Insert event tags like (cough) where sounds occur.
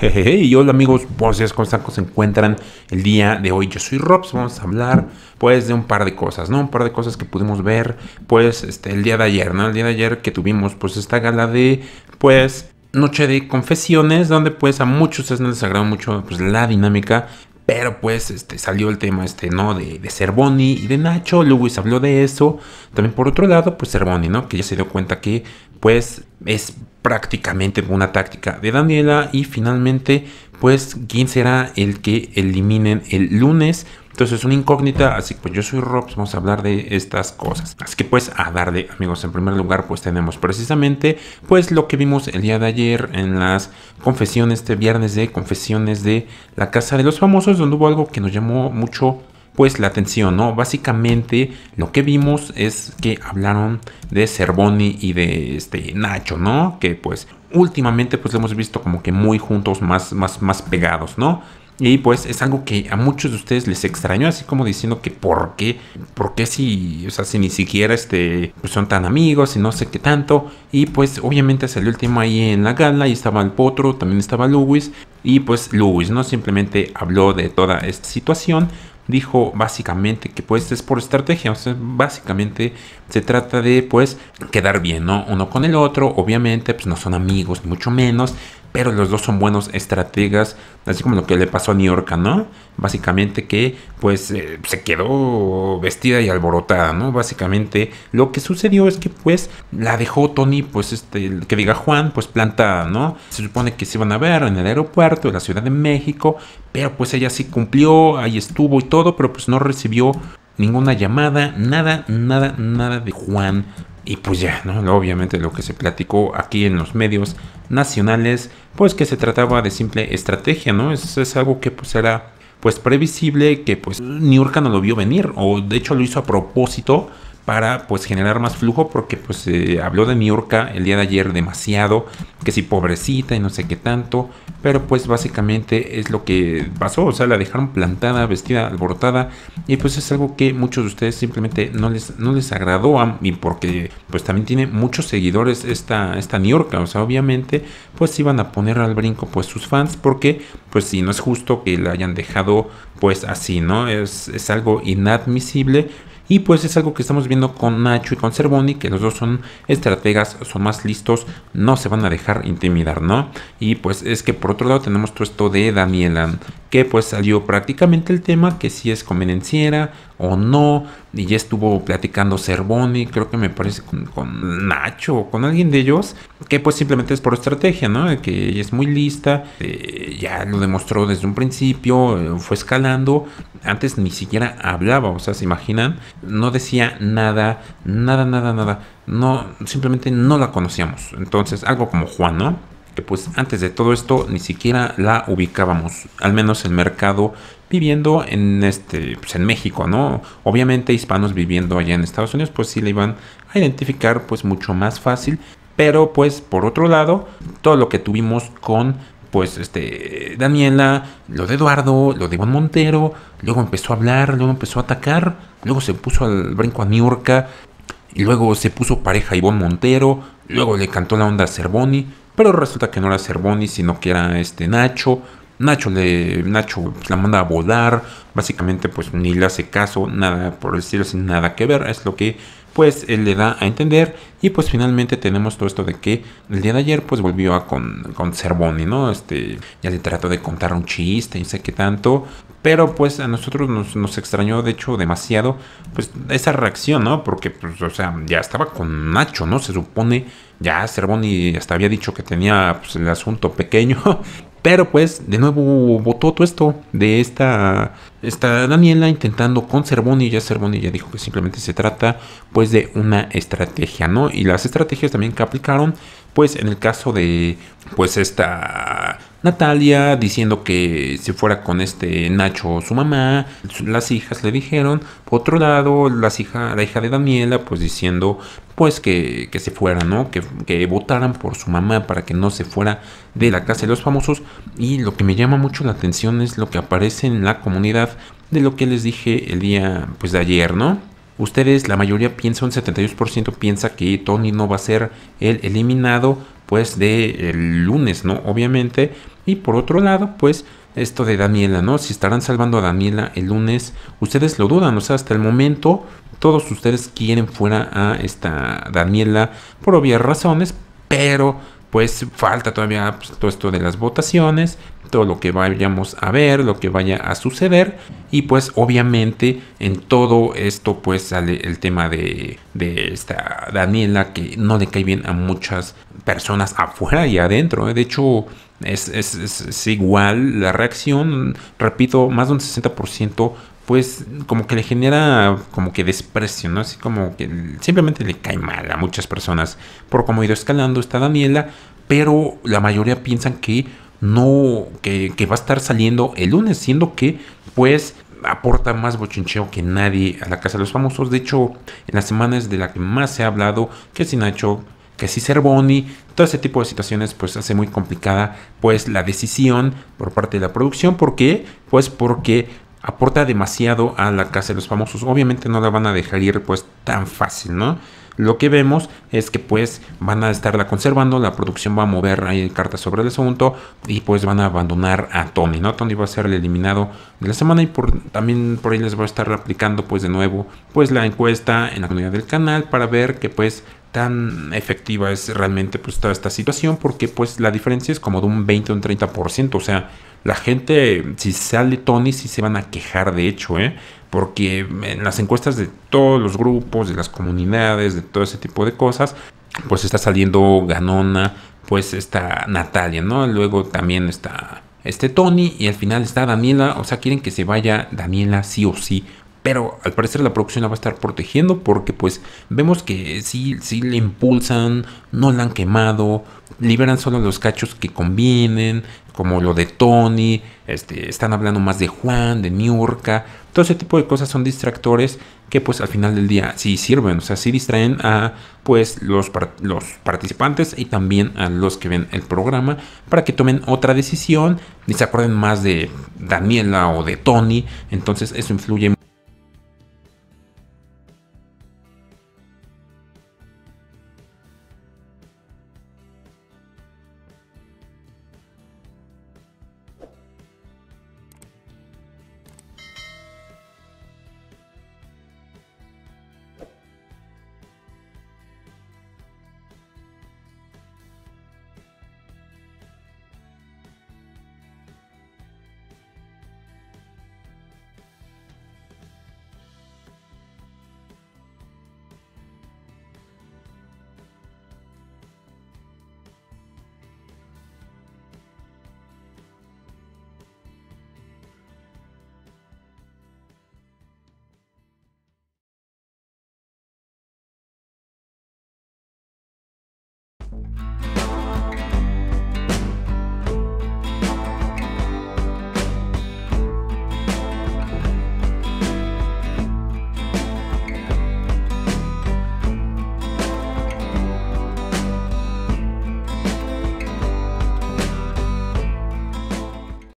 Jejeje, y hola amigos, vos días, ¿cómo están? ¿Cómo se encuentran el día de hoy? Yo soy Robs, vamos a hablar pues de un par de cosas, ¿no? Un par de cosas que pudimos ver pues este, el día de ayer, ¿no? El día de ayer que tuvimos pues esta gala de pues noche de confesiones donde pues a muchos no les agradó mucho pues la dinámica pero pues este, salió el tema este, ¿no? De, de Cervoni y de Nacho, Lewis habló de eso. También por otro lado, pues Cervoni, ¿no? Que ya se dio cuenta que pues es prácticamente una táctica de Daniela y finalmente pues quién será el que eliminen el lunes. Entonces es una incógnita, así que pues yo soy Rob, vamos a hablar de estas cosas. Así que pues a darle amigos, en primer lugar pues tenemos precisamente pues lo que vimos el día de ayer en las confesiones este viernes de confesiones de la casa de los famosos donde hubo algo que nos llamó mucho pues la atención, ¿no? Básicamente lo que vimos es que hablaron de Cervoni y de este Nacho, ¿no? Que pues últimamente pues lo hemos visto como que muy juntos, más, más, más pegados, ¿no? Y pues es algo que a muchos de ustedes les extrañó, así como diciendo que por qué, por qué si, o sea, si ni siquiera este, pues son tan amigos y no sé qué tanto. Y pues obviamente salió el tema ahí en la gala y estaba el Potro, también estaba Lewis. Y pues Lewis, ¿no? Simplemente habló de toda esta situación dijo básicamente que pues es por estrategia, básicamente se trata de pues quedar bien, ¿no? Uno con el otro, obviamente, pues no son amigos, mucho menos, pero los dos son buenos estrategas, así como lo que le pasó a Niorca, ¿no? Básicamente que pues eh, se quedó vestida y alborotada, ¿no? Básicamente lo que sucedió es que pues la dejó Tony, pues este, que diga Juan, pues plantada, ¿no? Se supone que se iban a ver en el aeropuerto en la Ciudad de México, pero pues ella sí cumplió, ahí estuvo y todo, pero pues no recibió ninguna llamada, nada, nada, nada de Juan y pues ya, ¿no? Obviamente lo que se platicó aquí en los medios nacionales, pues que se trataba de simple estrategia, ¿no? Es, es algo que pues era pues previsible, que pues Niurka no lo vio venir, o de hecho lo hizo a propósito para pues generar más flujo porque pues eh, habló de Miurka el día de ayer demasiado, que si pobrecita y no sé qué tanto, pero pues básicamente es lo que pasó, o sea, la dejaron plantada, vestida, alborotada y pues es algo que muchos de ustedes simplemente no les, no les agradó a mí porque pues también tiene muchos seguidores esta, esta o sea, obviamente pues iban a poner al brinco pues sus fans porque pues si no es justo que la hayan dejado pues así, ¿no? Es, es algo inadmisible y pues es algo que estamos viendo con Nacho y con Cervoni, que los dos son estrategas, son más listos, no se van a dejar intimidar, ¿no? Y pues es que por otro lado tenemos todo esto de Daniela, que pues salió prácticamente el tema que si es convenenciera o no, y ya estuvo platicando Cervoni, creo que me parece con, Nacho o con alguien de ellos, que pues simplemente es por estrategia, ¿no? Que ella es muy lista, eh, ya lo demostró desde un principio, eh, fue escalando, antes ni siquiera hablaba, o sea, se imaginan, no decía nada, nada, nada, nada, no, simplemente no la conocíamos. Entonces, algo como Juan, ¿no? Que pues antes de todo esto ni siquiera la ubicábamos, al menos el mercado viviendo en este pues en México, ¿no? Obviamente hispanos viviendo allá en Estados Unidos pues sí la iban a identificar pues mucho más fácil, pero pues por otro lado, todo lo que tuvimos con pues este, Daniela, lo de Eduardo, lo de Iván Montero, luego empezó a hablar, luego empezó a atacar, luego se puso al brinco a Niurka, y luego se puso pareja a Iván Montero, luego le cantó la onda a Cervoni, pero resulta que no era Cervoni, sino que era este Nacho. Nacho le Nacho la manda a volar, básicamente pues ni le hace caso, nada por decirlo sin nada que ver, es lo que pues él le da a entender y pues finalmente tenemos todo esto de que el día de ayer pues volvió a con, con Cervoni, ¿no? Este, ya le trató de contar un chiste y sé qué tanto, pero pues a nosotros nos, nos, extrañó de hecho demasiado pues esa reacción, ¿no? Porque pues o sea, ya estaba con Nacho, ¿no? Se supone ya Cervoni hasta había dicho que tenía pues, el asunto pequeño (laughs) Pero pues, de nuevo votó todo esto de esta, esta Daniela intentando con Y Ya Cervoni ya dijo que simplemente se trata pues de una estrategia, ¿no? Y las estrategias también que aplicaron pues en el caso de pues esta Natalia diciendo que se fuera con este Nacho su mamá, las hijas le dijeron, por otro lado las la hija de Daniela pues diciendo pues que, se fuera, ¿no? Que, que, votaran por su mamá para que no se fuera de la casa de los famosos y lo que me llama mucho la atención es lo que aparece en la comunidad de lo que les dije el día pues de ayer, ¿no? ustedes, la mayoría piensa, un 72% piensa que Tony no va a ser el eliminado pues de el lunes, ¿no? Obviamente. Y por otro lado, pues esto de Daniela, ¿no? Si estarán salvando a Daniela el lunes, ustedes lo dudan, o sea, hasta el momento todos ustedes quieren fuera a esta Daniela por obvias razones, pero pues falta todavía pues, todo esto de las votaciones, todo lo que vayamos a ver, lo que vaya a suceder y pues obviamente en todo esto pues sale el tema de, esta Daniela que no le cae bien a muchas personas afuera y adentro, ¿eh? de hecho es, es, igual la reacción, repito, más de un 60% pues como que le genera como que desprecio, ¿no? Así como que simplemente le cae mal a muchas personas por cómo ha ido escalando esta Daniela, pero la mayoría piensan que no, que, va a estar saliendo el lunes, siendo que pues aporta más bochincheo que nadie a la Casa de los Famosos. De hecho, en las semanas de la que más se ha hablado, que si Nacho, que si Cervoni, todo ese tipo de situaciones pues hace muy complicada pues la decisión por parte de la producción. ¿Por qué? Pues porque aporta demasiado a la casa de los famosos. Obviamente no la van a dejar ir pues tan fácil, ¿no? Lo que vemos es que pues van a estarla conservando, la producción va a mover ahí cartas sobre el asunto y pues van a abandonar a Tony, ¿no? Tony va a ser el eliminado de la semana y por, también por ahí les va a estar aplicando pues de nuevo pues la encuesta en la comunidad del canal para ver que pues tan efectiva es realmente pues toda esta situación porque pues la diferencia es como de un 20 o un 30%, o sea, la gente si sale Tony sí se van a quejar de hecho, ¿eh? porque en las encuestas de todos los grupos, de las comunidades, de todo ese tipo de cosas, pues está saliendo Ganona, pues está Natalia, ¿no? Luego también está este Tony y al final está Daniela, o sea, quieren que se vaya Daniela sí o sí pero al parecer la producción la va a estar protegiendo porque pues vemos que sí, le impulsan, no la han quemado, liberan solo los cachos que convienen, como lo de Tony, este, están hablando más de Juan, de Niurka, todo ese tipo de cosas son distractores que pues al final del día sí sirven, o sea, sí distraen a pues los, los participantes y también a los que ven el programa para que tomen otra decisión y se acuerden más de Daniela o de Tony, entonces eso influye